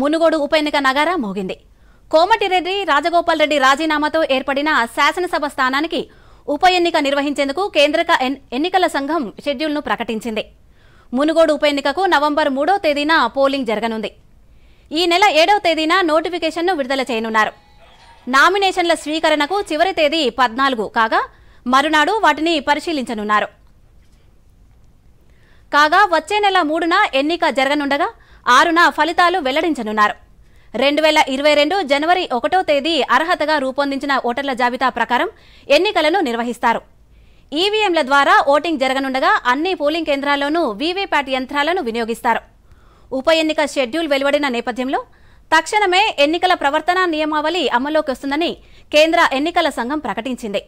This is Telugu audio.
మునుగోడు ఉప ఎన్నిక నగారా మోగింది కోమటిరెడ్డి రాజగోపాల్ రెడ్డి రాజీనామాతో ఏర్పడిన శాసనసభ స్థానానికి ఉప ఎన్నిక నిర్వహించేందుకు కేంద్ర ఎన్నికల సంఘం షెడ్యూల్ను ప్రకటించింది మునుగోడు ఉప ఎన్నికకు నవంబర్ మూడో తేదీన పోలింగ్ జరగనుంది ఈ నెల ఏడవ తేదీన నోటిఫికేషన్ను విడుదల చేయనున్నారు నామినేషన్ల స్వీకరణకు చివరి తేదీ పద్నాలుగు కాగా మరునాడు వాటిని పరిశీలించనున్నారు కాగా వచ్చే నెల మూడున ఎన్నిక జరగనుండగా ఆరున ఫలితాలు వెల్లడించనున్నారు రెండు వేల ఇరవై రెండు జనవరి ఒకటో తేదీ అర్హతగా రూపొందించిన ఓటర్ల జాబితా ప్రకారం ఎన్నికలను నిర్వహిస్తారు ఈవీఎంల ద్వారా ఓటింగ్ జరగనుండగా అన్ని పోలింగ్ కేంద్రాల్లోనూ వీవీప్యాట్ యంత్రాలను వినియోగిస్తారు ఉప ఎన్నిక షెడ్యూల్ వెలువడిన నేపథ్యంలో తక్షణమే ఎన్నికల ప్రవర్తనా నియమావళి అమల్లోకి వస్తుందని కేంద్ర ఎన్నికల సంఘం ప్రకటించింది